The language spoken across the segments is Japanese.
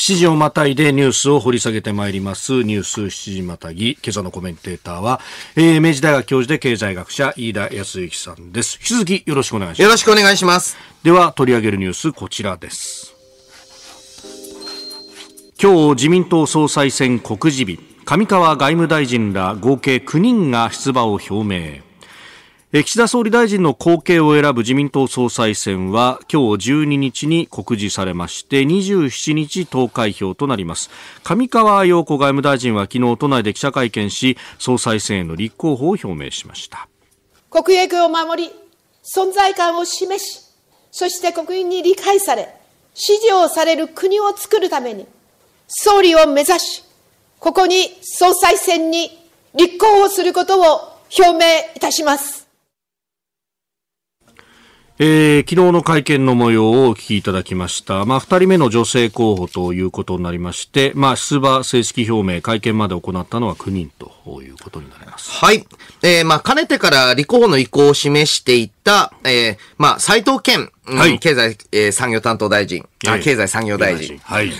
7時をまたいでニュースを掘り下げてまいります。ニュース7時またぎ。今朝のコメンテーターは、えー、明治大学教授で経済学者、飯田康之さんです。引き続きよろしくお願いします。よろしくお願いします。では、取り上げるニュース、こちらです。今日、自民党総裁選告示日、上川外務大臣ら合計9人が出馬を表明。岸田総理大臣の後継を選ぶ自民党総裁選は今日12日に告示されまして27日投開票となります上川陽子外務大臣は昨日都内で記者会見し総裁選への立候補を表明しました国益を守り存在感を示しそして国民に理解され支持をされる国を作るために総理を目指しここに総裁選に立候補することを表明いたしますえー、昨日の会見の模様をお聞きいただきました。まあ、二人目の女性候補ということになりまして、まあ、出馬正式表明、会見まで行ったのは9人ということになります。はい。えー、まあ、かねてから立候補の意向を示していて、た、えー、まあ、斎藤健、うんはい、経済、えー、産業担当大臣、えー、経済産業大臣は、はい、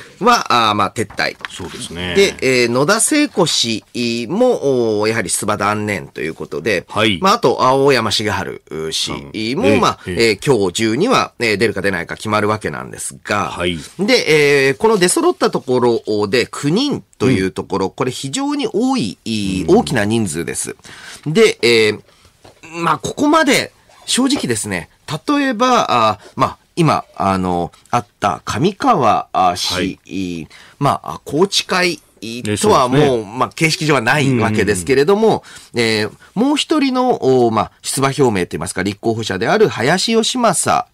あまあ、撤退。そうですね。で、えー、野田聖子氏も、おやはり出馬断念ということで、はい、まあ、あと、青山茂春氏も、うん、まあ、えー、えー、今日中には、えー、出るか出ないか決まるわけなんですが、はい、で、えー、この出揃ったところで9人というところ、うん、これ非常に多い、大きな人数です。で、えー、まあ、ここまで、正直ですね、例えば、あまあ、今、あの、あった上川氏、はい、まあ、高知会とはもう、まあ、形式上はないわけですけれども、えもう一人の、おまあ、出馬表明といいますか、立候補者である林義正、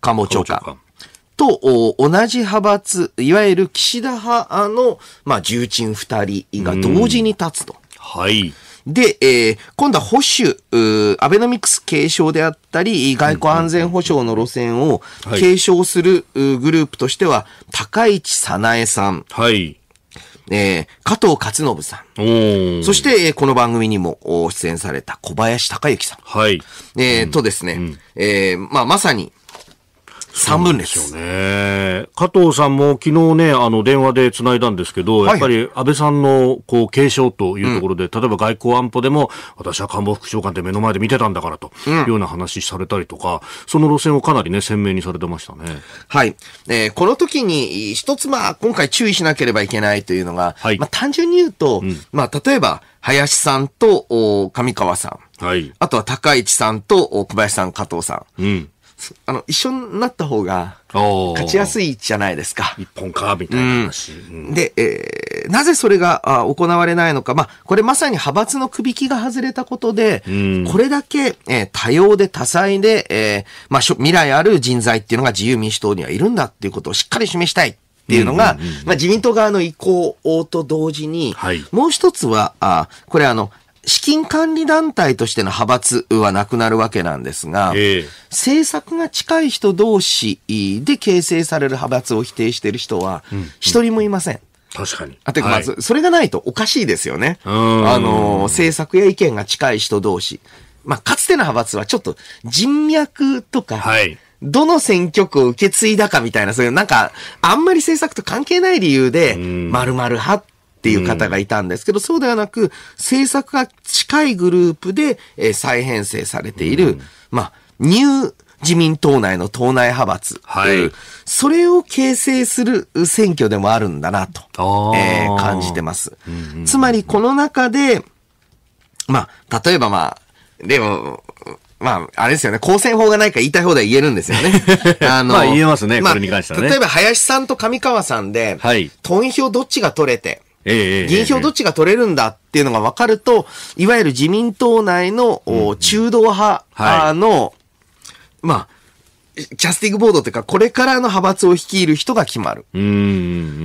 官房長官。と同じ派閥、いわゆる岸田派の、まあ、重鎮二人が同時に立つと。はい。で、えー、今度は保守、アベノミクス継承であったり、外交安全保障の路線を継承するグループとしては、高市早苗さん。はい。えー、加藤勝信さん。そして、えー、この番組にも出演された小林隆之さん。はい。えー、とですね、うん、えー、まあ、まさに、3分裂。ですよね。加藤さんも昨日ね、あの、電話で繋いだんですけど、やっぱり安倍さんの、こう、継承というところで、例えば外交安保でも、私は官房副長官って目の前で見てたんだからと、いうような話されたりとか、その路線をかなりね、鮮明にされてましたね。はい。えー、この時に、一つ、まあ、今回注意しなければいけないというのが、はい、まあ、単純に言うと、うん、まあ、例えば、林さんと上川さん、はい、あとは高市さんと小林さん、加藤さん、うん、あの、一緒になった方が、勝ちやすいじゃないですか。一本か、みたいな話。うん、で、えー、なぜそれが行われないのか。まあ、これまさに派閥の首引きが外れたことで、うん、これだけ、えー、多様で多彩で、えー、まあ、未来ある人材っていうのが自由民主党にはいるんだっていうことをしっかり示したい。っていうのが、まあ、自民党側の意向と同時に、はい、もう一つは、あこれあの、資金管理団体としての派閥はなくなるわけなんですが、えー、政策が近い人同士で形成される派閥を否定している人は、一人もいません。うんうん確かに。あ、てか、まず、はい、それがないとおかしいですよね。あの、政策や意見が近い人同士。まあ、かつての派閥はちょっと人脈とか、はい、どの選挙区を受け継いだかみたいな、そういう、なんか、あんまり政策と関係ない理由で、まる派っっていう方がいたんですけど、そうではなく、政策が近いグループで、えー、再編成されている、まあ、ニュー、自民党内の党内派閥、はい、それを形成する選挙でもあるんだなと、えー、感じてます。うんうん、つまりこの中で、まあ、例えばまあ、でも、まあ、あれですよね、公選法がないか言いたいでは言えるんですよね。あの、まあ言えますね、まあ、これに関しては、ね、例えば林さんと上川さんで、はい、党員票どっちが取れて、ええ、銀票どっちが取れるんだっていうのが分かると、いわゆる自民党内の、中道派の、はい、まあ、キャスティングボードというか、これからの派閥を率いる人が決まる。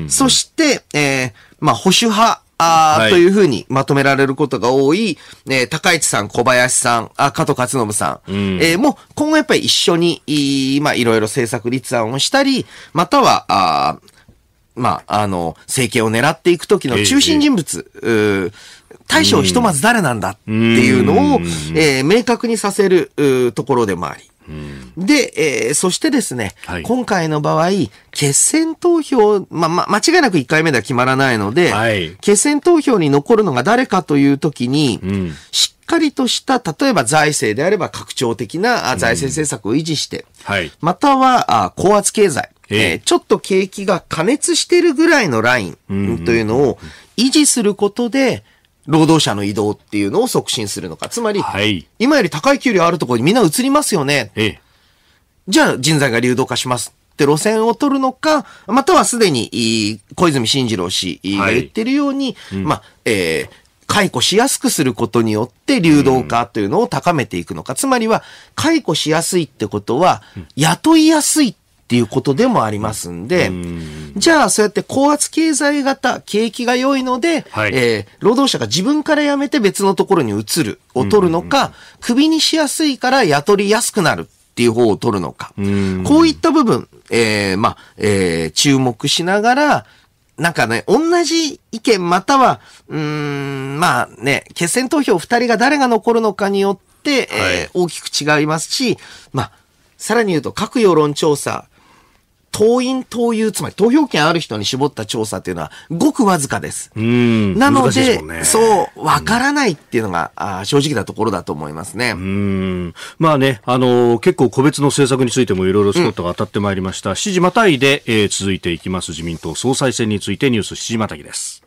そして、えー、まあ、保守派、あというふうにまとめられることが多い、えー、高市さん、小林さん、あ加藤勝信さん、うん、えー、もう今後やっぱり一緒にい,、まあ、いろいろ政策立案をしたり、またはあまあ、あの、政権を狙っていくときの中心人物、えー、大将ひとまず誰なんだっていうのを、えー、明確にさせるところでもあり。で、えー、そしてですね、はい、今回の場合、決選投票、ま、ま、間違いなく1回目では決まらないので、はい、決選投票に残るのが誰かというときに、うん、しっかりとした、例えば財政であれば拡張的な財政政策を維持して、うんはい、またはあ高圧経済、えー、ちょっと景気が加熱してるぐらいのラインというのを維持することで、労働者の移動っていうのを促進するのか。つまり、はい、今より高い給料あるところにみんな移りますよね。ええ、じゃあ人材が流動化します。って路線を取るのか、またはすでに、小泉進次郎氏が言ってるように、はいうん、まあ、えー、解雇しやすくすることによって流動化というのを高めていくのか。うん、つまりは、解雇しやすいってことは、雇いやすいっていうことでもありますんで、んじゃあそうやって高圧経済型、景気が良いので、はい、えー、労働者が自分から辞めて別のところに移るを取るのか、首にしやすいから雇りやすくなるっていう方を取るのか、うこういった部分、えー、まあ、えー、注目しながら、なんかね、同じ意見または、うん、まあね、決選投票二人が誰が残るのかによって、はい、えー、大きく違いますし、まあ、さらに言うと各世論調査、党員党友、つまり投票権ある人に絞った調査というのは、ごくわずかです。なので、でね、そう、わからないっていうのが、うん、あ正直なところだと思いますね。まあね、あのー、結構個別の政策についてもいろいろスポットが当たってまいりました。うん、時またいで、えー、続いていきます自民党総裁選についてニュース7時またぎです。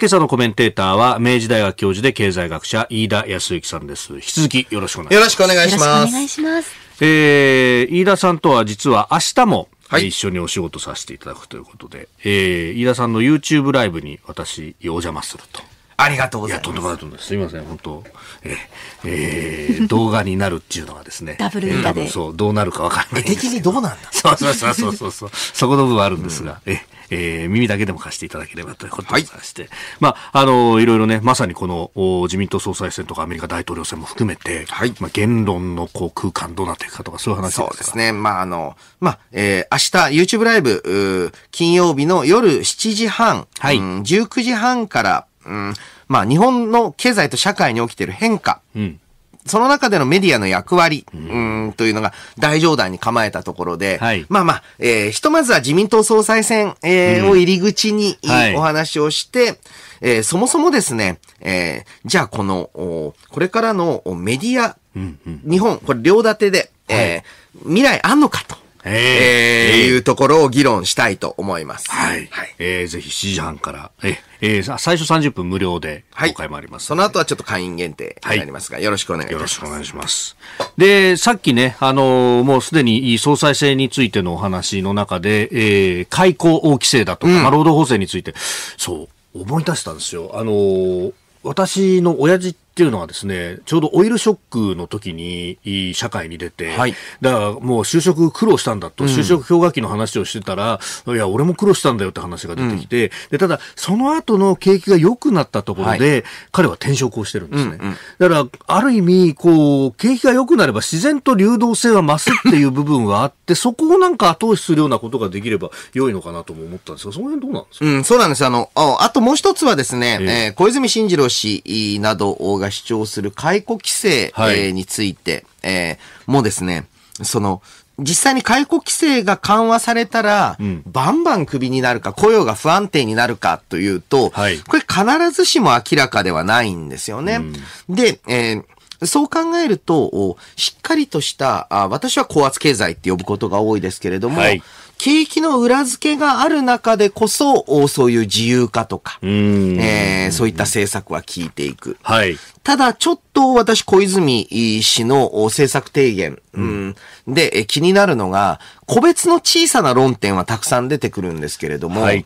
今朝のコメンテーターは、明治大学教授で経済学者、飯田康之さんです。引き続きよろしくお願いします。よろしくお願いします。よろしくお願いします。えー、飯田さんとは実は明日も、はい、一緒にお仕事させていただくということで、えー、飯田さんの YouTube ライブに私お邪魔するとありがとうございます。とんでもないとんす。みません、本当。ええー、動画になるっていうのがですね。ダブル多で。そう、どうなるかわからない。敵にどうなんだそうそうそうそうそう。そこの部分はあるんですが、うん、ええー、耳だけでも貸していただければということでございまして、はい、まあ、あの、いろいろね、まさにこの自民党総裁選とかアメリカ大統領選も含めて、はい、まあ、言論のこう空間どうなっていくかとか、そういう話ですそうですね。まあ、あの、まあ、えー、明日 YouTube ライブ、金曜日の夜7時半、はい、うん、19時半から、うん、まあ日本の経済と社会に起きている変化、うん、その中でのメディアの役割、うん、んというのが大上談に構えたところで、はい、まあまあ、えー、ひとまずは自民党総裁選、えー、うん、を入り口に、お話をして、えー、そもそもですね、えー、じゃあこの、これからのメディア、うんうん、日本、これ両立てで、えー、はい、未来あんのかと。えー、えー、いうところを議論したいと思います。はい。はい、えー、ぜひ7時半から、えー、え最初30分無料で公開もあります、はい、その後はちょっと会員限定になりますが、はい、よろしくお願いします。よろしくお願いします。で、さっきね、あのもうすでに総裁選についてのお話の中で、えー、解雇規制だとか、うん、労働法制について、そう、思い出したんですよ。あの私の親父っていうのはですね、ちょうどオイルショックの時に社会に出て、はい、だからもう就職苦労したんだと、うん、就職氷河期の話をしてたら、いや、俺も苦労したんだよって話が出てきて、うん、でただ、その後の景気が良くなったところで、はい、彼は転職をしてるんですね。うんうん、だから、ある意味、こう、景気が良くなれば自然と流動性は増すっていう部分はあって、そこをなんか後押しするようなことができれば良いのかなとも思ったんですが、その辺どうなんですかうん、そうなんです。あの、あともう一つはですね、えー、えー、小泉進次郎氏などが主張する解雇規制、はい、えー、について、えー、もですね、その、実際に解雇規制が緩和されたら、うん、バンバンクビになるか、雇用が不安定になるかというと、はい、これ必ずしも明らかではないんですよね。うん、で、えー、そう考えると、しっかりとしたあ、私は高圧経済って呼ぶことが多いですけれども、はい景気の裏付けがある中でこそ、そういう自由化とか、えー、そういった政策は効いていく。はい。ただ、ちょっと私、小泉氏の政策提言、うん、で気になるのが、個別の小さな論点はたくさん出てくるんですけれども、はい、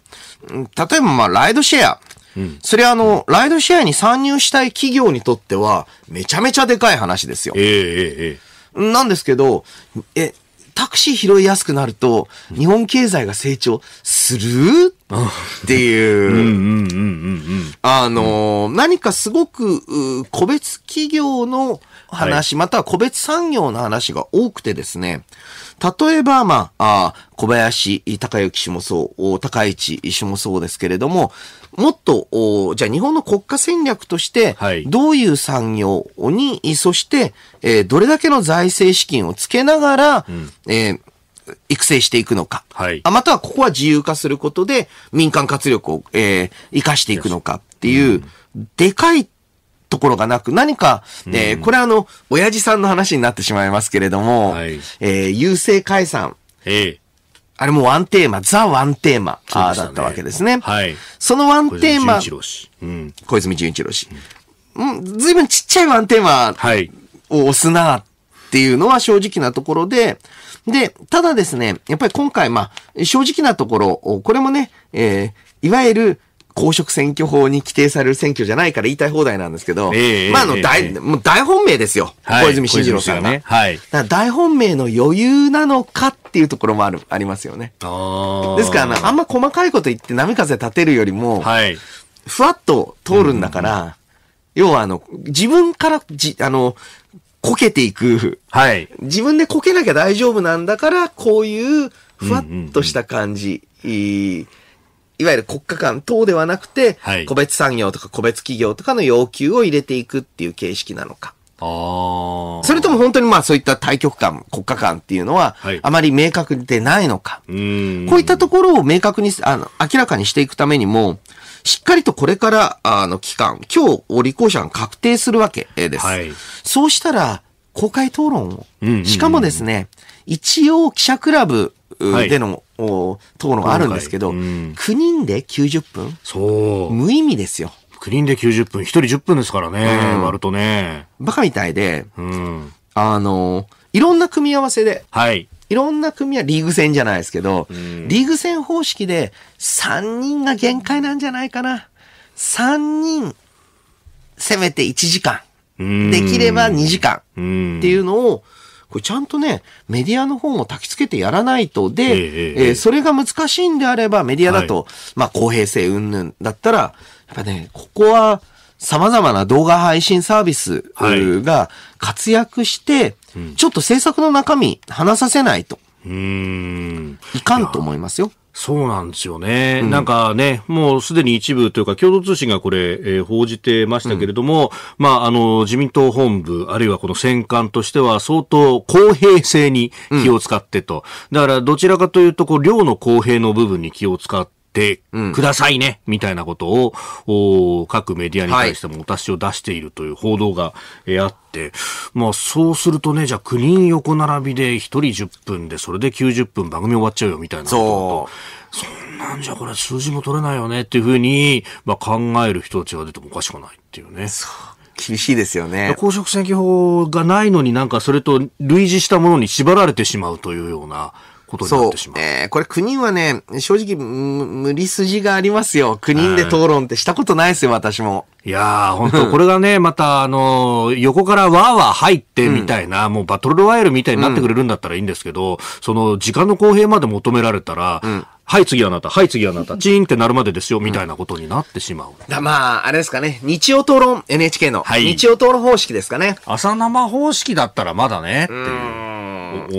例えば、まあ、ライドシェア。それあの、ライドシェアに参入したい企業にとっては、めちゃめちゃでかい話ですよ。えーえー、なんですけど、え、タクシー拾いやすくなると、日本経済が成長するっていう、あの、何かすごく、個別企業の話、または個別産業の話が多くてですね、例えば、まあ、あ小林隆之氏もそう、高市氏もそうですけれども、もっと、じゃあ日本の国家戦略として、どういう産業に、はい、そして、えー、どれだけの財政資金をつけながら、うん、えー育成していくのか、はい、またはここは自由化することで民間活力を、えー、生かしていくのかっていう、うん、でかいところがなく、何か、えー、これあの、親父さんの話になってしまいますけれども、えー、郵政解散。ええあれもワンテーマ、ザ・ワンテーマ、ね、あだったわけですね。はい。そのワンテーマ、小泉純一郎氏。うん、ずいぶんちっちゃいワンテーマを押すなっていうのは正直なところで、で、ただですね、やっぱり今回、まあ、正直なところ、これもね、えー、いわゆる公職選挙法に規定される選挙じゃないから言いたい放題なんですけど、えー、まあ、あの、大、えー、もう大本命ですよ。はい、小泉進次郎さんが。ね、はい。大本命の余裕なのかっていうところもある、ありますよね。ですから、あんま細かいこと言って波風立てるよりも、はい。ふわっと通るんだから、うん、要はあの、自分からじ、あの、こけていく。はい。自分でこけなきゃ大丈夫なんだから、こういうふわっとした感じ。うんうんうんいわゆる国家間等ではなくて、はい、個別産業とか個別企業とかの要求を入れていくっていう形式なのか。あそれとも本当にまあそういった対局観、国家観っていうのは、あまり明確でないのか。はい、こういったところを明確に、あの、明らかにしていくためにも、しっかりとこれから、あの、期間、今日、履行者が確定するわけです。はい、そうしたら、公開討論を、うんうんうん、しかもですね、一応記者クラブでの、討論あるんですけど、うん、9人で90分そう。無意味ですよ。9人で90分、1人10分ですからね、うん、割るとね。バカみたいで、うん、あの、いろんな組み合わせで、はい。いろんな組はリーグ戦じゃないですけど、うん、リーグ戦方式で3人が限界なんじゃないかな。3人、せめて1時間。できれば2時間っていうのを、これちゃんとね、メディアの方も焚き付けてやらないと、で、ええー、それが難しいんであれば、メディアだと、はい、まあ公平性云々だったら、やっぱね、ここは様々な動画配信サービスが活躍して、はい、ちょっと制作の中身話させないと。いかんと思いますよ。そうなんですよね、うん、なんかね、もうすでに一部というか、共同通信がこれ、えー、報じてましたけれども、うん、まあ、あの、自民党本部、あるいはこの戦艦としては、相当公平性に気を使ってと、だからどちらかというと、こう、量の公平の部分に気を使って、てくださいね、みたいなことを、各メディアに対してもお達しを出しているという報道が、えあって、まあそうするとね、じゃあ9人横並びで1人10分で、それで90分番組終わっちゃうよみたいなこと。そんなんじゃこれ数字も取れないよねっていうふうに、まあ、考える人たちが出てもおかしくないっていうね。厳しいですよね。公職選挙法がないのになんかそれと類似したものに縛られてしまうというような、ことになってしまう。うえー、これ9人はね、正直、無理筋がありますよ。9人で討論ってしたことないですよ、私も。いやー、本当 これがね、また、あの横からわーわー入ってみたいな、うん、もうバトルロワイヤルみたいになってくれるんだったらいいんですけど、うん、その、時間の公平まで求められたら、うんはい次あなた、はい次あなた、チーンってなるまでですよ、みたいなことになってしまう。だまあ、あれですかね。日曜討論、NHK の。はい日曜討論方式ですかね。朝生方式だったらまだね、っていう。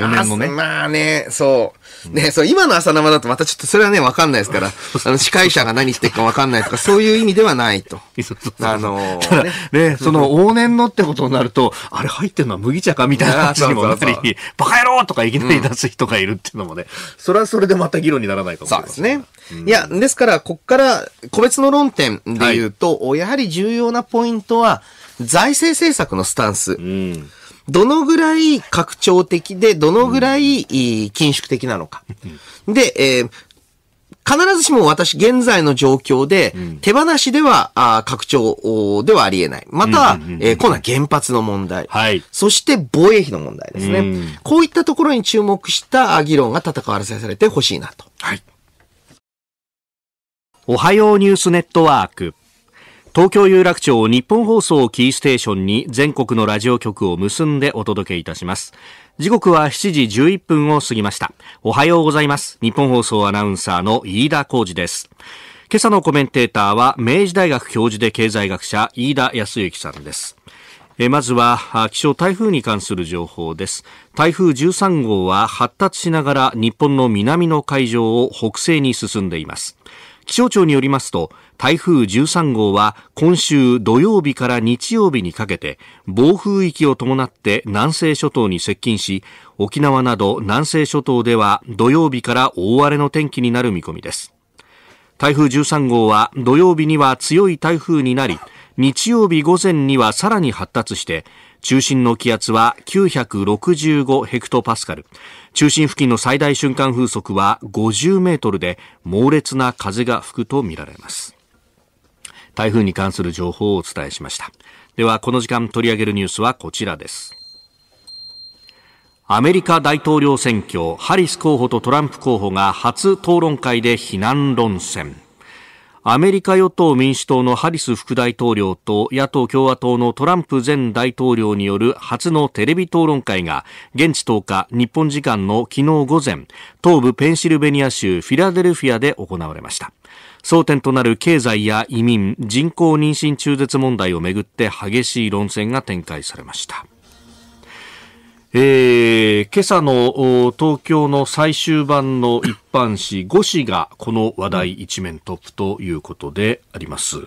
往年のね。まあね、そう。ね、そう、今の朝生だとまたちょっとそれはね、わかんないですから、あの、司会者が何言ってるかわかんないとか、そういう意味ではないと。あのー、ね、ね、その往年のってことになると、あれ入ってるのは麦茶かみたいな話にもなり、バカ野郎とかいきなり出す人がいるっていうのもね、それはそれでまた議論にならないかもしれない。そうですね。いや、ですから、こっから個別の論点で言うと、はい、やはり重要なポイントは、財政政策のスタンス。うんどのぐらい拡張的で、どのぐらい緊縮的なのか。で、えー必ずしも私、現在の状況で、手放しでは、あ拡張ではありえない。または、え今度は原発の問題。はい。そして防衛費の問題ですね。うん、こういったところに注目した議論が戦わせされてほしいなと。はい。おはようニュースネットワーク。東京有楽町日本放送キーステーションに全国のラジオ局を結んでお届けいたします時刻は7時11分を過ぎましたおはようございます日本放送アナウンサーの飯田浩二です今朝のコメンテーターは明治大学教授で経済学者飯田康之さんですまずは気象台風に関する情報です台風13号は発達しながら日本の南の海上を北西に進んでいます気象庁によりますと台風13号は今週土曜日から日曜日にかけて暴風域を伴って南西諸島に接近し沖縄など南西諸島では土曜日から大荒れの天気になる見込みです台風13号は土曜日には強い台風になり日曜日午前にはさらに発達して中心の気圧は965ヘクトパスカル中心付近の最大瞬間風速は50メートルで猛烈な風が吹くとみられます台風に関する情報をお伝えしましたではこの時間取り上げるニュースはこちらですアメリカ大統領選挙ハリス候補とトランプ候補が初討論会で非難論戦アメリカ与党民主党のハリス副大統領と野党共和党のトランプ前大統領による初のテレビ討論会が現地10日日本時間の昨日午前東部ペンシルベニア州フィラデルフィアで行われました争点となる経済や移民人口妊娠中絶問題をめぐって激しい論戦が展開されましたえー、今朝の東京の最終版の一般紙5 紙がこの話題一面トップということであります。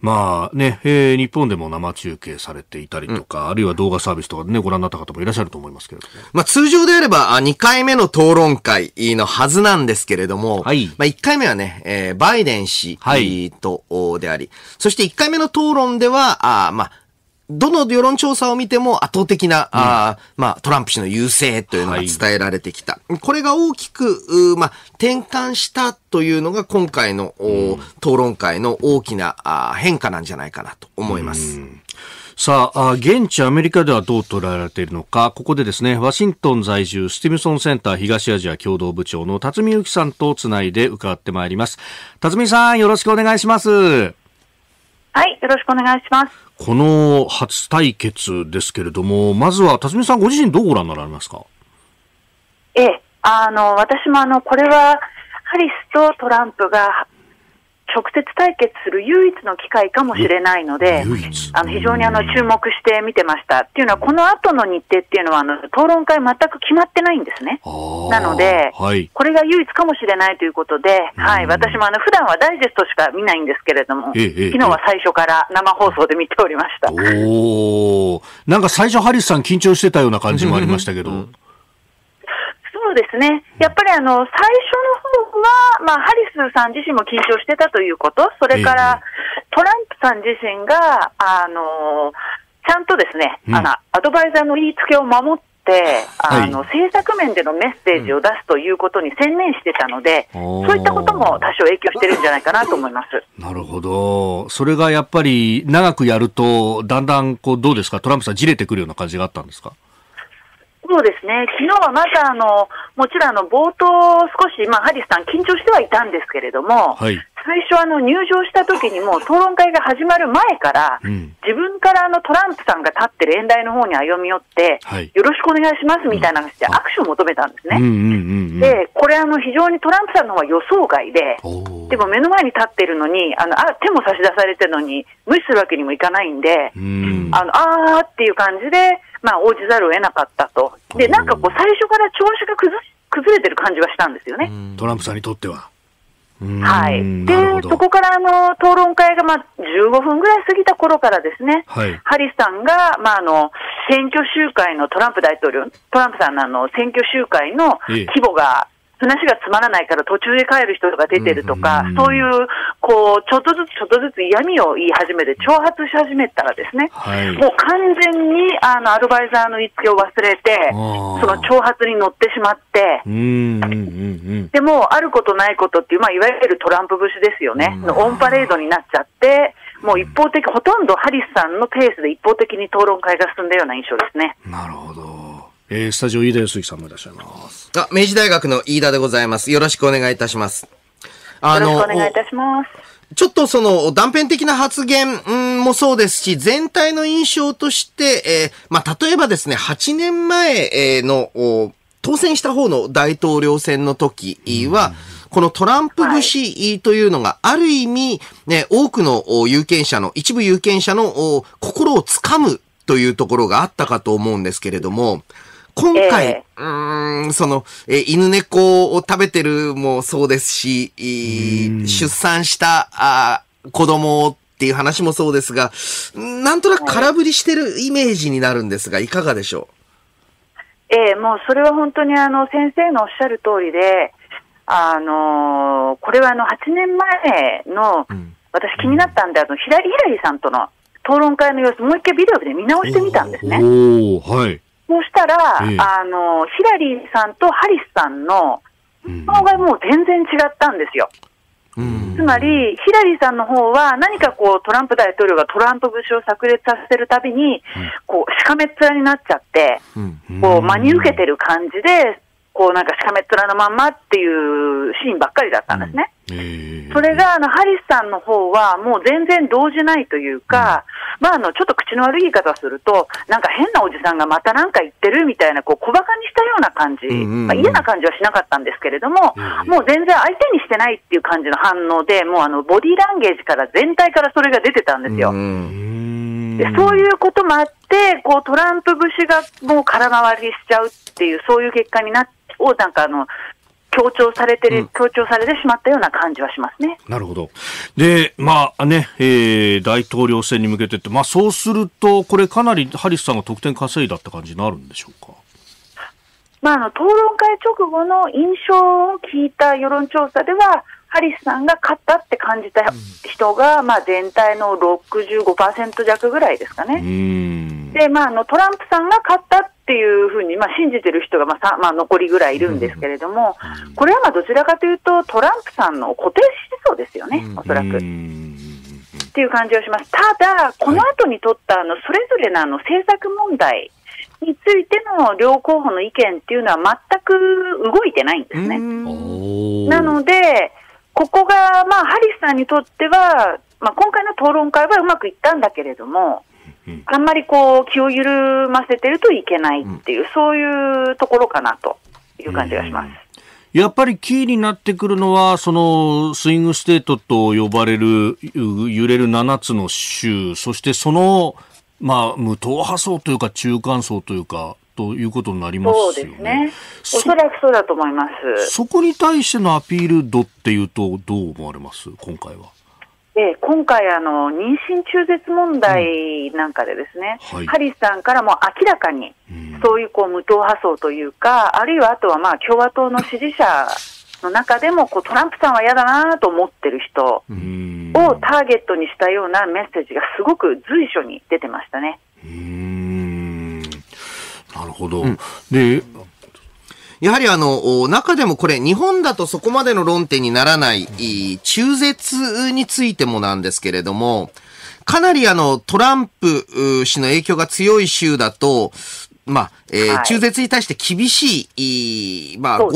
まあね、えー、日本でも生中継されていたりとか、うん、あるいは動画サービスとかでね、ご覧になった方もいらっしゃると思いますけれども。まあ通常であれば2回目の討論会のはずなんですけれども、はい、まあ1回目はね、えー、バイデン氏と、はい、であり、そして1回目の討論では、あまあどの世論調査を見ても圧倒的な、うん、あまあ、トランプ氏の優勢というのが伝えられてきた。はい、これが大きく、まあ、転換したというのが今回の、うん、討論会の大きなあ変化なんじゃないかなと思います。さあ、現地アメリカではどう捉えられているのか、ここでですね、ワシントン在住、スティムソンセンター東アジア共同部長の辰巳幸さんとつないで伺ってまいります。辰巳さん、よろしくお願いします。はい、よろしくお願いします。この初対決ですけれども、まずは辰巳さん、ご自身、どうご覧になられますかええ、あの私もあのこれは、ハリスとトランプが直接対決する唯一の機会かもしれないので、あの非常にあの注目して見てました。っていうのは、この後の日程っていうのはあの、討論会全く決まってないんですね。なので、はい、これが唯一かもしれないということで、はい、私もあの普段はダイジェストしか見ないんですけれども、昨日は最初から生放送で見ておりました。おなんか最初、ハリスさん緊張してたような感じもありましたけど。そうですね。やっぱりあの、最初の方は、まあ、ハリスさん自身も緊張してたということ、それから、トランプさん自身が、あの、ちゃんとですね、うん、あの、アドバイザーの言いつけを守って、あの、はい、政策面でのメッセージを出すということに専念してたので、うん、そういったことも多少影響してるんじゃないかなと思います。なるほど。それがやっぱり長くやると、だんだんこうどうですか、トランプさんじれてくるような感じがあったんですか。そうですね、昨日はまたあの、もちろんあの冒頭、少し、まあ、ハリスさん、緊張してはいたんですけれども、はい、最初あの入場した時にも討論会が始まる前から、自分からあのトランプさんが立ってる演台の方に歩み寄って、よろしくお願いしますみたいな話で握手を求めたんですね。で、これあの非常にトランプさんの方は予想外で、でも目の前に立ってるのに、あのあ手も差し出されてるのに無視するわけにもいかないんで、あのあーっていう感じで、まあ、応じざるを得なかったと。で、なんかこう最初から調子が崩崩れてる感じはしたんですよね。トランプさんにとっては。はい、でそこからあの討論会が、まあ、15分ぐらい過ぎた頃からですね、はい、ハリスさんが、まあ、あの選挙集会のトランプ大統領、トランプさんのあの選挙集会の規模が、話がつまらないから途中で帰る人が出てるとか、そういう、こう、ちょっとずつちょっとずつ嫌味を言い始めて、挑発し始めたらですね、はい、もう完全に、あの、アドバイザーの言いつけを忘れて、その挑発に乗ってしまって、うんうんうんうん、でも、あることないことっていう、まあ、いわゆるトランプ節ですよね、のオンパレードになっちゃって、もう一方的、ほとんどハリスさんのペースで一方的に討論会が進んだような印象ですね。なるほど。えー、スタジオ飯田康之さんもいらっしゃいますあ明治大学の飯田でございますよろしくお願いいたしますあのお願いいたしますちょっとその断片的な発言もそうですし、全体の印象として、えー、まあ、例えばですね、8年前の当選した方の大統領選の時は、このトランプ節というのがある意味、ね、多くの有権者の、一部有権者の心をつかむというところがあったかと思うんですけれども、今回、えー、うん、その、えー、犬猫を食べてるもそうですし、出産したあ子供っていう話もそうですが、なんとなく空振りしてるイメージになるんですが、いかがでしょう、ええー、もうそれは本当にあの先生のおっしゃる通りで、あのー、これはあの8年前の、うん、私気になったんで、あのひらひらりさんとの討論会の様子、もう一回ビデオで見直してみたんですね。はい、そうしたら、ええ、あの、ヒラリーさんとハリスさんの、がもう全然違ったんですよ。うん、つまり、ヒラリーさんの方は、何かこう、トランプ大統領がトランプ節を炸裂させるたびに、こう、しかめっ面になっちゃって、こう、真に受けてる感じで、こうなんかしかめっ面のまんまっていうシーンばっかりだったんですね。うんえー、それがあのハリスさんの方は、もう全然動じないというか、うん、まあ、あのちょっと口の悪い言い方すると、なんか変なおじさんがまたなんか言ってるみたいな、こう小馬鹿にしたような感じ、まあ、嫌な感じはしなかったんですけれども、えー、もう全然相手にしてないっていう感じの反応で、もうあのボディーランゲージから全体からそれが出てたんですよ。でそういうこともあって、こうトランプ節がもう空回りしちゃうっていう、そういう結果になって。をなんかあの、強調されてる、うん、強調されてしまったような感じはしますね。なるほど。で、まあね、えー、大統領選に向けてって、まあそうすると、これかなりハリスさんが得点稼いだった感じになるんでしょうか。まあ、あの討論会直後の印象を聞いた世論調査では、ハリスさんが勝ったって感じた人が、まあ、全体の65%弱ぐらいですかね。で、まあ、あのトランプさんが勝ったっっていうふうに、まあ、信じてる人がまあまあ、残りぐらいいるんですけれども、これはまあどちらかというと、トランプさんの固定思想ですよね、おそらく。っていう感じがします。ただ、この後に取ったあのそれぞれのあの政策問題についての両候補の意見っていうのは全く動いてないんですね。なので、ここが、まあ、ハリスさんにとっては、まあ、今回の討論会はうまくいったんだけれども、あんまりこう気を緩ませてるといけないっていう、そういうところかなという感じがします。やっぱりキーになってくるのは、そのスイングステートと呼ばれる揺れる7つの州、そしてその、まあ、無党派層というか、中間層というか、ということになりますよね。そうですね。おそらくそうだと思います。そこに対してのアピール度っていうと、どう思われます今回は。で今回あの、妊娠中絶問題なんかでですね、うんはい、ハリスさんからも明らかに、そういうこう無党派層というか、あるいはあとはまあ共和党の支持者の中でもこうトランプさんは嫌だなと思ってる人をターゲットにしたようなメッセージがすごく随所に出てましたね。なるほど、うん、でやはりあの、中でもこれ、日本だとそこまでの論点にならない、中絶についてもなんですけれども、かなりあの、トランプ氏の影響が強い州だと、まあ、えー、中絶に対して厳しい、まあ、ね、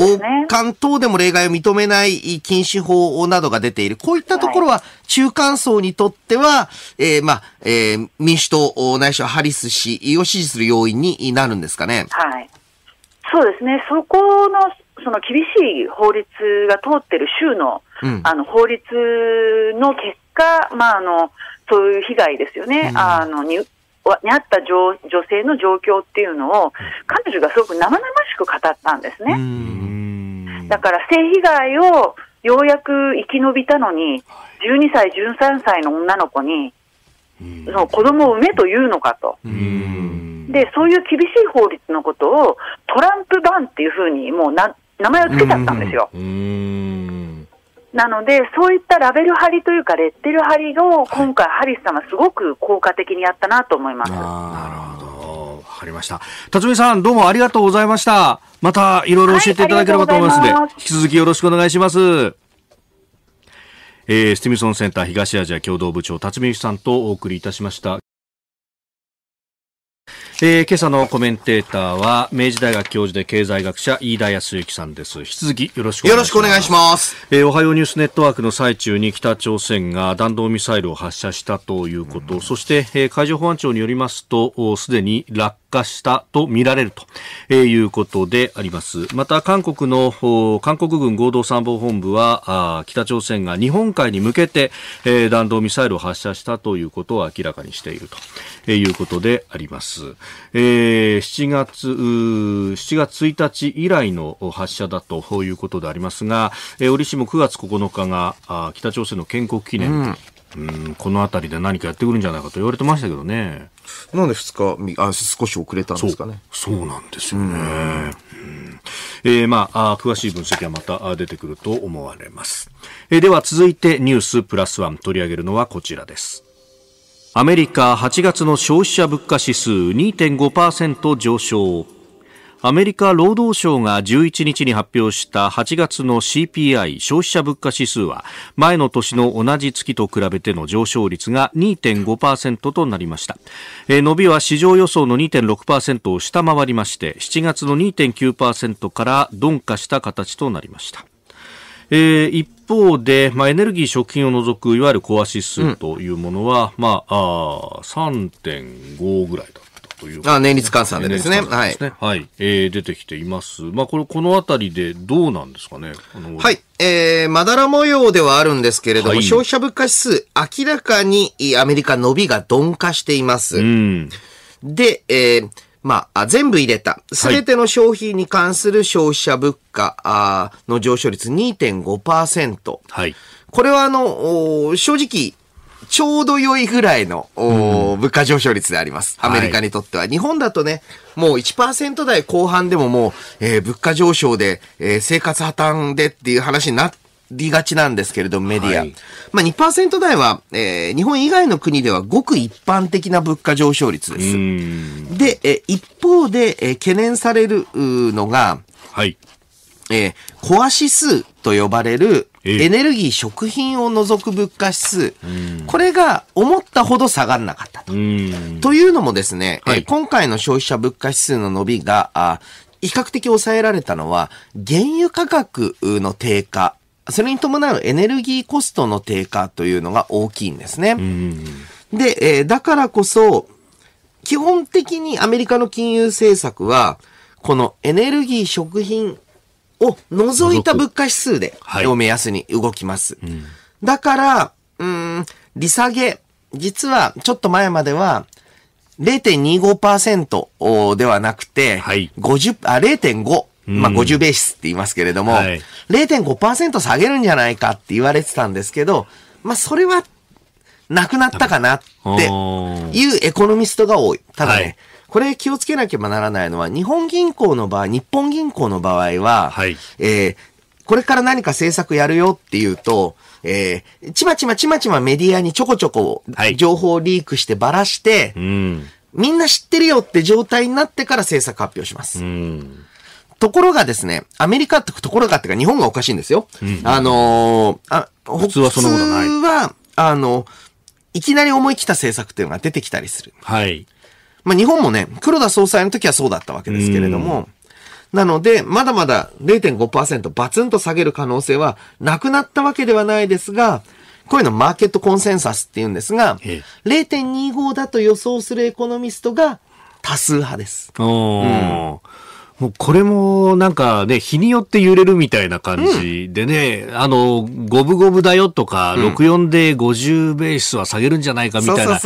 強姦等でも例外を認めない禁止法などが出ている。こういったところは、中間層にとっては、えー、まあ、えー、民主党、内緒ハリス氏を支持する要因になるんですかね。はい。そうですね、そこのその厳しい法律が通ってる州のうん、あの法律の結果、まああの、そういう被害ですよね、うん、あのににあった女女性の状況っていうのを、彼女がすごく生々しく語ったんですね。だから性被害をようやく生き延びたのに、12歳、13歳の女の子に、その子供を産めというのかと。で、そういう厳しい法律のことをトランプ版っていうふうにもうな名前をつけちゃったんですよ。なので、そういったラベル貼りというか、レッテル貼りを今回、ハリスさんすごく効果的にやったなと思います。はい、なるほど。わかりました。辰巳さん、どうもありがとうございました。また、いろいろ教えていただければと思いますので、はい、引き続きよろしくお願いします。えー、スティミソンセンター東アジア共同部長、辰巳さんとお送りいたしました。えー、今朝のコメンテーターは、明治大学教授で経済学者、飯田康之さんです。引き続きよろしくお願いします。よろしくお願いします。えー、おはようニュースネットワークの最中に北朝鮮が弾道ミサイルを発射したということ、うん、そして、えー、海上保安庁によりますと、すでに落下したと見られると、えー、いうことであります。また、韓国の、韓国軍合同参謀本部は、あ北朝鮮が日本海に向けて、えー、弾道ミサイルを発射したということを明らかにしていると、えー、いうことであります。えー、7月、7月1日以来の発射だということでありますが、えー、折しも9月9日があ北朝鮮の建国記念、うんうん、この辺りで何かやってくるんじゃないかと言われてましたけどね。なんで2日、あ少し遅れたんですかね。そうなんですよね。うん、えー、まあ詳しい分析はまた出てくると思われます。えー、では続いてニュースプラスワン取り上げるのはこちらです。アメリカ8月の消費者物価指数2.5%上昇アメリカ労働省が11日に発表した8月の CPI 消費者物価指数は前の年の同じ月と比べての上昇率が2.5%となりました、えー、伸びは市場予想の2.6%を下回りまして7月の2.9%から鈍化した形となりました、えー、一方で、まあ、エネルギー、食品を除く、いわゆるコア指数というものは、うん、まあ、あ3.5ぐらいだという、ね、あ年率換算でですね。すねはい。はい、えー。出てきています。まあ、これ、この辺りでどうなんですかね。はい。えー、まだら模様ではあるんですけれども、はい、消費者物価指数、明らかにアメリカ伸びが鈍化しています。うん、で、えー、まあ、全部入れた。すべての消費に関する消費者物価の上昇率2.5%。はい。これはあの、正直、ちょうど良いぐらいの、おうん、物価上昇率であります。アメリカにとっては。はい、日本だとね、もう1%台後半でももう、えー、物価上昇で、えー、生活破綻でっていう話になって、りがちなんですけれども、メディア。はい、まあ2%台は、えー、日本以外の国ではごく一般的な物価上昇率です。で、えー、一方で、えー、懸念されるのが、はい。えー、コア指数と呼ばれる、エネルギー、食品を除く物価指数、これが思ったほど下がらなかったと。というのもですね、はい、今回の消費者物価指数の伸びが、比較的抑えられたのは、原油価格の低下それに伴うエネルギーコストの低下というのが大きいんですね。で、えー、だからこそ、基本的にアメリカの金融政策は、このエネルギー、食品を除いた物価指数で、を目安に動きます。うん、だから、うん、利下げ、実はちょっと前までは、0.25%ではなくて、はい、50あ0.5まあ50ベースって言いますけれども、はい、0.5%下げるんじゃないかって言われてたんですけど、まあそれはなくなったかなっていうエコノミストが多い。ただね、はい、これ気をつけなければならないのは、日本銀行の場合、日本銀行の場合は、はい、えー、これから何か政策やるよっていうと、えー、ちまちまちまちまメディアにちょこちょこ情報をリークしてばらして、はい、みんな知ってるよって状態になってから政策発表します。うんところがですね、アメリカってところがってか日本がおかしいんですよ。うん、あのー、あ、普通はそんなことない。普通は、あの、いきなり思い切った政策っていうのが出てきたりする。はい。まあ日本もね、黒田総裁の時はそうだったわけですけれども、なので、まだまだ0.5%バツンと下げる可能性はなくなったわけではないですが、こういうのマーケットコンセンサスって言うんですが、0.25だと予想するエコノミストが多数派です。おー。うんもうこれもなんかね、日によって揺れるみたいな感じでね、うん、あの、五分五分だよとか、うん、で五十ベースは下げるんじゃないかみたいな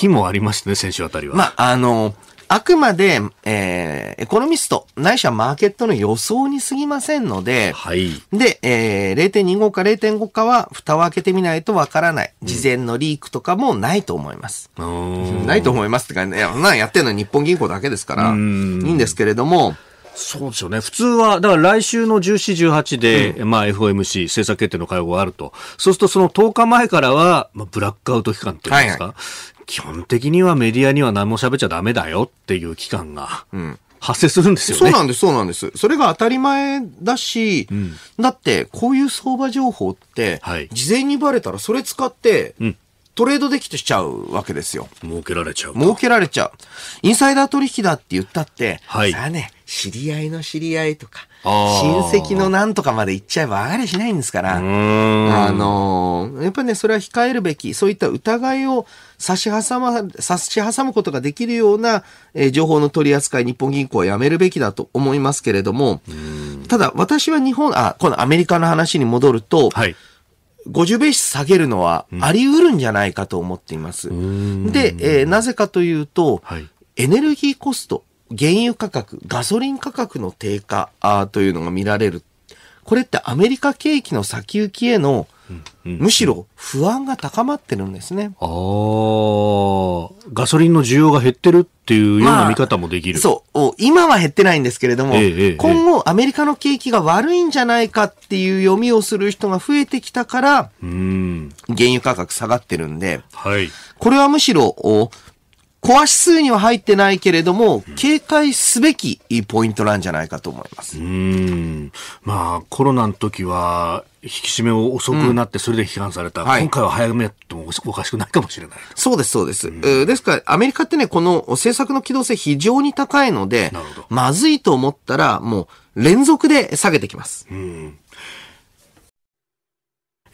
日もありましたね、先週あたりは。まあ、あの、あくまで、えー、エコノミスト、ないしはマーケットの予想に過ぎませんので、はい。で、えー、0.25か0.5かは、蓋を開けてみないとわからない。事前のリークとかもないと思います。うん、ないと思いますってかね、なやってるの日本銀行だけですから、いいんですけれども、そうですよね。普通は、だから来週の1 4 18で、うん、まあ FOMC 政策決定の会合があると。そうするとその10日前からは、まあ、ブラックアウト期間っていうんですか、はいはい、基本的にはメディアには何も喋っちゃダメだよっていう期間が。うん発生するんですよ、ね、そうなんです、そうなんです。それが当たり前だし、うん、だってこういう相場情報って、はい、事前にバレたらそれ使って、うんトレードできてしちゃうわけですよ。儲けられちゃう。儲けられちゃう。インサイダー取引だって言ったって、はい。さあね、知り合いの知り合いとか、親戚のなんとかまで行っちゃえばあがりしないんですから、あのー、やっぱりね、それは控えるべき、そういった疑いを差し挟ま、差し挟むことができるような、えー、情報の取り扱い、日本銀行はやめるべきだと思いますけれども、ただ私は日本、あ、このアメリカの話に戻ると、はい50ベース下げるのはあり得るんじゃないかと思っています。うん、で、えー、なぜかというと、はい、エネルギーコスト、原油価格、ガソリン価格の低下というのが見られる。これってアメリカ景気の先行きへの、むしろ不安が高まってるんですね。ああ、ガソリンの需要が減ってるっていうような見方もできる。まあ、そう、今は減ってないんですけれども、え今後アメリカの景気が悪いんじゃないかっていう読みをする人が増えてきたから、うん原油価格下がってるんで、はい、これはむしろコア指数には入ってないけれども、警戒すべきポイントなんじゃないかと思います。うん。まあ、コロナの時は、引き締めを遅くなって、それで批判された、うんはい、今回は早めてもおかしくないかもしれないそうです、そうです、うん、ですから、アメリカってね、この政策の機動性、非常に高いので、まずいと思ったら、もう連続で下げてきます。うん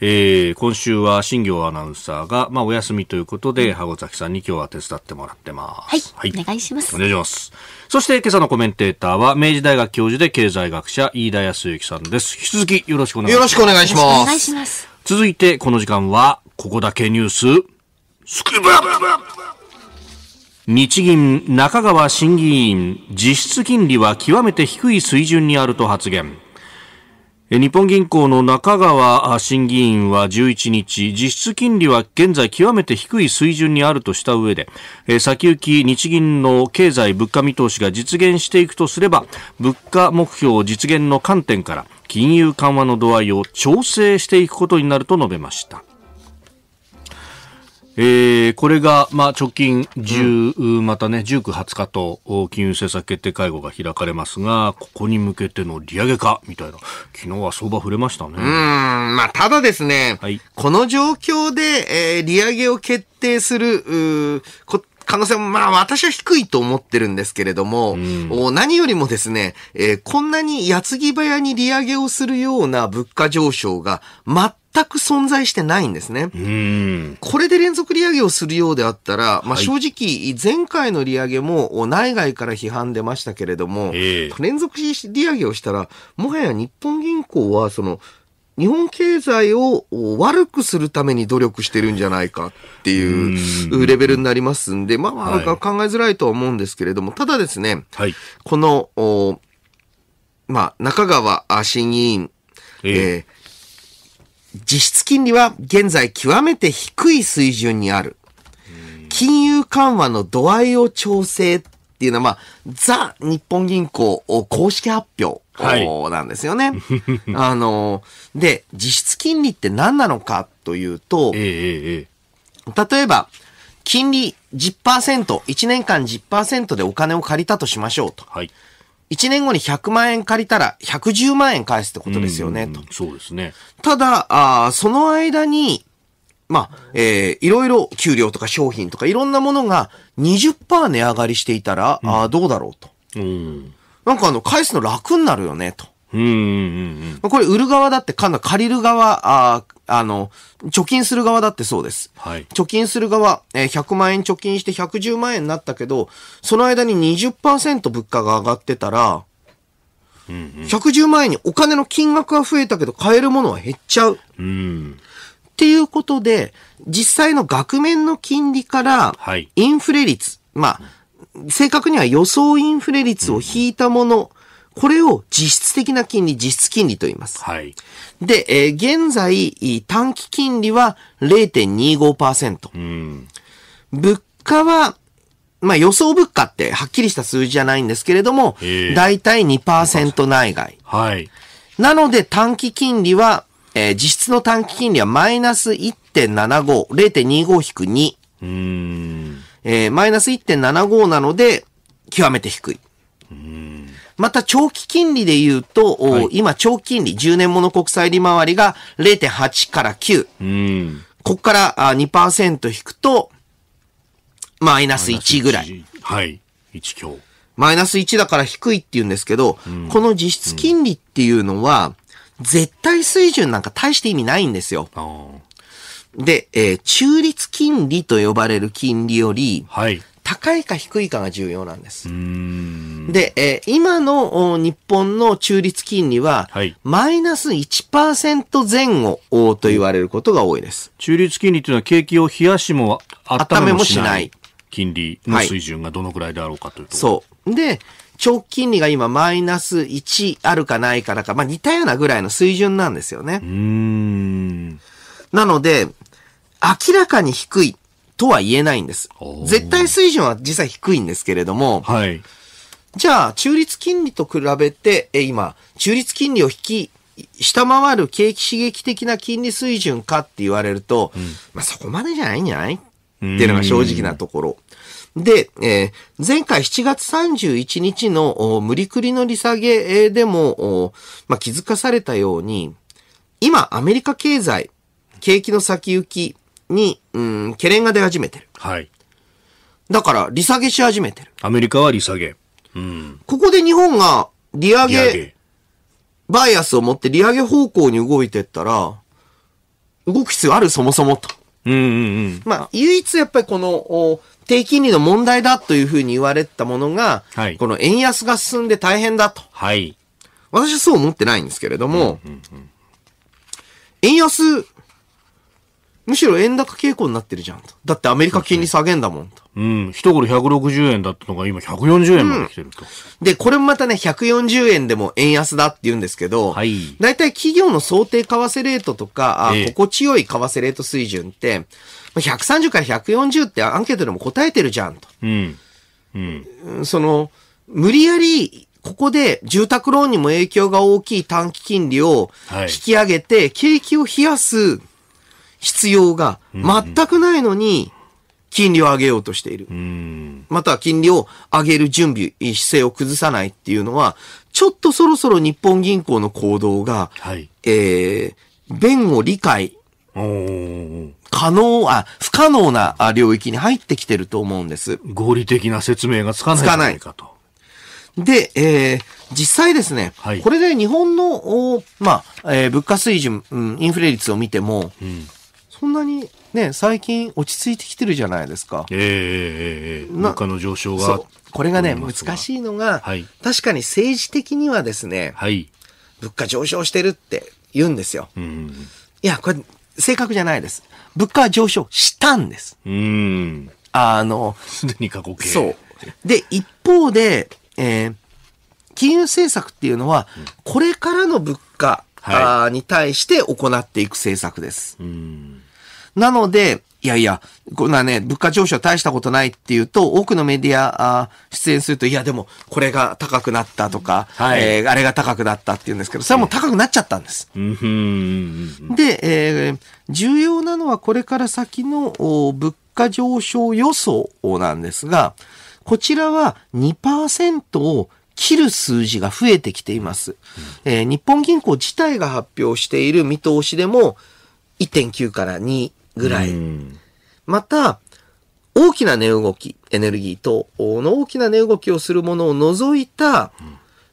えー、今週は新業アナウンサーが、まあ、お休みということで、羽崎さんに今日は手伝ってもらってます。はい。はい、お願いします。お願いします。そして、今朝のコメンテーターは、明治大学教授で経済学者、飯田康之さんです。引き続きよろしくお願いします。よろしくお願いします。お願いします。続いて、この時間は、ここだけニュース、スクープ日銀中川審議委員、実質金利は極めて低い水準にあると発言。日本銀行の中川審議員は11日、実質金利は現在極めて低い水準にあるとした上で、先行き日銀の経済物価見通しが実現していくとすれば、物価目標実現の観点から、金融緩和の度合いを調整していくことになると述べました。えー、これが、まあ、直近10、うん、またね、19、20日と、金融政策決定会合が開かれますが、ここに向けての利上げか、みたいな。昨日は相場触れましたね。うん、まあ、ただですね、はい、この状況で、えー、利上げを決定する、うこ可能性も、まあ私は低いと思ってるんですけれども、うん、何よりもですね、えー、こんなに矢継ぎ早に利上げをするような物価上昇が全全く存在してないんですね。これで連続利上げをするようであったら、まあ、正直、前回の利上げも内外から批判出ましたけれども、連続利上げをしたら、もはや日本銀行はその日本経済を悪くするために努力してるんじゃないかっていうレベルになりますんで、まあ、まあ、考えづらいとは思うんですけれども、ただですね、はい、この、まあ、中川新議員、ええー、実質金利は現在極めて低い水準にある。金融緩和の度合いを調整っていうのは、まあ、ザ・日本銀行を公式発表なんですよね。はい、あの、で、実質金利って何なのかというと、え例えば、金利10%、1年間10%でお金を借りたとしましょうと。はい、1年後に100万円借りたら110万円返すってことですよね、と。そうですね。ただ、あその間に、まあ、えー、いろいろ給料とか商品とかいろんなものが20%値上がりしていたら、うん、あどうだろうと。うんなんかあの、返すの楽になるよね、と。うんうんうん、これ、売る側だって、かな、借りる側、ああの、貯金する側だってそうです。はい、貯金する側、え100万円貯金して110万円になったけど、その間に20%物価が上がってたら、うんうん、110万円にお金の金額は増えたけど、買えるものは減っちゃう。うん、っていうことで、実際の額面の金利から、はい。インフレ率、まあ、正確には予想インフレ率を引いたもの、これを実質的な金利、実質金利と言います。はい。で、えー、現在、短期金利は0.25%。うん。物価は、まあ予想物価ってはっきりした数字じゃないんですけれども、だいたい2%内外。はい。なので短期金利は、えー、実質の短期金利はマイナス1.75、0.25-2。うん。えー、マイナス1.75なので、極めて低い。また長期金利で言うと、はい、今長期金利、10年もの国債利回りが0.8から9。ここから2%引くと、マイナス1ぐらい。はい。1強。マイナス1だから低いって言うんですけど、この実質金利っていうのは、絶対水準なんか大して意味ないんですよ。で、えー、中立金利と呼ばれる金利より、はい、高いか低いかが重要なんです。で、えー、今の日本の中立金利は、はい、マイナス1%前後と言われることが多いです。中立金利というのは景気を冷やしも温めもしない金利の水準がどのくらいであろうかというと、はい、そう。で、長期金利が今マイナス1あるかないからか、まあ似たようなぐらいの水準なんですよね。うんなので、明らかに低いとは言えないんです。絶対水準は実際低いんですけれども、はい、じゃあ、中立金利と比べて、え今、中立金利を引き、下回る景気刺激的な金利水準かって言われると、うん、まあそこまでじゃないんじゃないっていうのが正直なところ。で、えー、前回7月31日の無理くりの利下げでも、まあ、気づかされたように、今アメリカ経済、景気の先行き、に、うん、懸念が出始めてる。はい。だから、利下げし始めてる。アメリカは利下げ。うん。ここで日本が利上げ、バイアスを持って利上げ方向に動いてったら、動く必要あるそもそもと。うんうんうん。まあ、唯一やっぱりこの、低金利の問題だというふうに言われたものが、はい、この円安が進んで大変だと。はい。私はそう思ってないんですけれども、うんうんうん、円安むしろ円高傾向になってるじゃんと。だってアメリカ金利下げんだもんと。うん。一頃160円だったのが今140円まで来てると、うん、で、これもまたね、140円でも円安だって言うんですけど、はい。大体企業の想定為替レートとか、あ、えー、心地よい為替レート水準って、130から140ってアンケートでも答えてるじゃんと。うん。うん。その、無理やりここで住宅ローンにも影響が大きい短期金利を引き上げて、景気を冷やす必要が全くないのに、金利を上げようとしている。または金利を上げる準備、姿勢を崩さないっていうのは、ちょっとそろそろ日本銀行の行動が、はい、えー、弁を理解、可能、あ、不可能な領域に入ってきてると思うんです。合理的な説明がつかないつかないかと。で、えー、実際ですね、はい、これで日本の、まあ、えー、物価水準、うん、インフレ率を見ても、うんそんなにね、最近落ち着いてきてるじゃないですか。ええー、ええー、物価の上昇が。これがね、難しいのが、はい、確かに政治的にはですね、はい、物価上昇してるって言うんですよ。うん、いや、これ、正確じゃないです。物価は上昇したんです。うん。あの、すでに過去形。そう。で、一方で、えー、金融政策っていうのは、これからの物価、はい、に対して行っていく政策です。うんなので、いやいや、こんなね、物価上昇は大したことないっていうと、多くのメディア出演すると、いやでも、これが高くなったとか、はい、えー、あれが高くなったっていうんですけど、それはもう高くなっちゃったんです。で、えー、重要なのはこれから先の物価上昇予想なんですが、こちらは2%を切る数字が増えてきています。えー、日本銀行自体が発表している見通しでも、1.9から2ぐらい。また、大きな値動き、エネルギー等の大きな値動きをするものを除いた、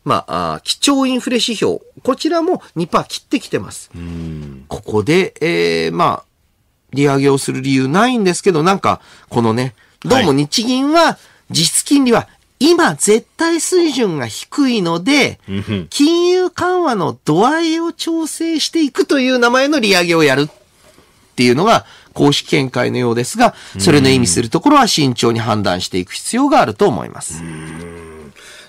まあ、基調インフレ指標、こちらも2%切ってきてます。ここで、えー、まあ、利上げをする理由ないんですけど、なんか、このね、どうも日銀は、実質金利は今絶対水準が低いので、金融緩和の度合いを調整していくという名前の利上げをやるっていうのが公式見解のようですが、それの意味するところは慎重に判断していく必要があると思います。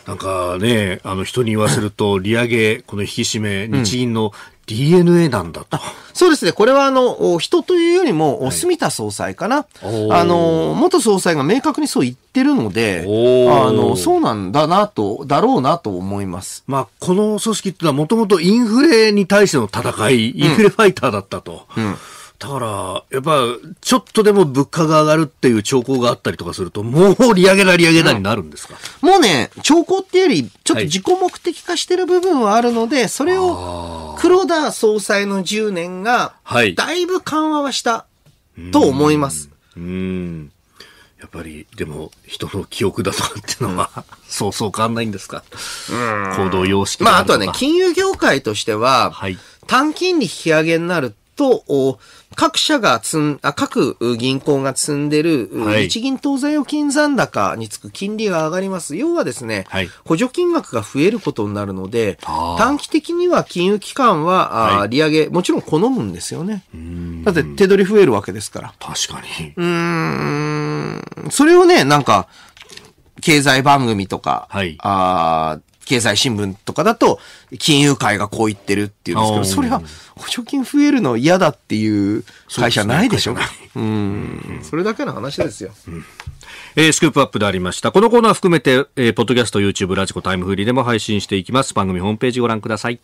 なんかね、あの人に言わせると、利上げ、この引き締め、日銀の DNA なんだと。そうですね。これは、あの、人というよりも、住田総裁かな、はい。あの、元総裁が明確にそう言ってるので、あの、そうなんだなと、だろうなと思います。まあ、この組織ってのは、もともとインフレに対しての戦い、インフレファイターだったと。うん、うんだから、やっぱ、ちょっとでも物価が上がるっていう兆候があったりとかすると、もう利上げだ利上げだになるんですか、うん、もうね、兆候っていうより、ちょっと自己目的化してる部分はあるので、それを黒田総裁の10年が、だいぶ緩和はしたと思います。はい、うんやっぱり、でも、人の記憶だとかっていうのは、そうそう変わんないんですか。うん、行動様式まあ、あとはね、金融業界としては、はい、短金利引き上げになると、各社が積ん、各銀行が積んでる、日銀当座預金残高につく金利が上がります。要はですね、はい、補助金額が増えることになるので、短期的には金融機関は、はい、利上げ、もちろん好むんですよね。だって手取り増えるわけですから。確かに。うん。それをね、なんか、経済番組とか、はい、あ経済新聞とかだと、金融界がこう言ってるっていうんですけど、それは補助金増えるの嫌だっていう会社ないでしょうか。うん。それだけの話ですよ。うんえー、スクープアップでありました。このコーナー含めて、えー、ポッドキャスト、YouTube、ラジコ、タイムフリーでも配信していきます。番組ホームページご覧ください。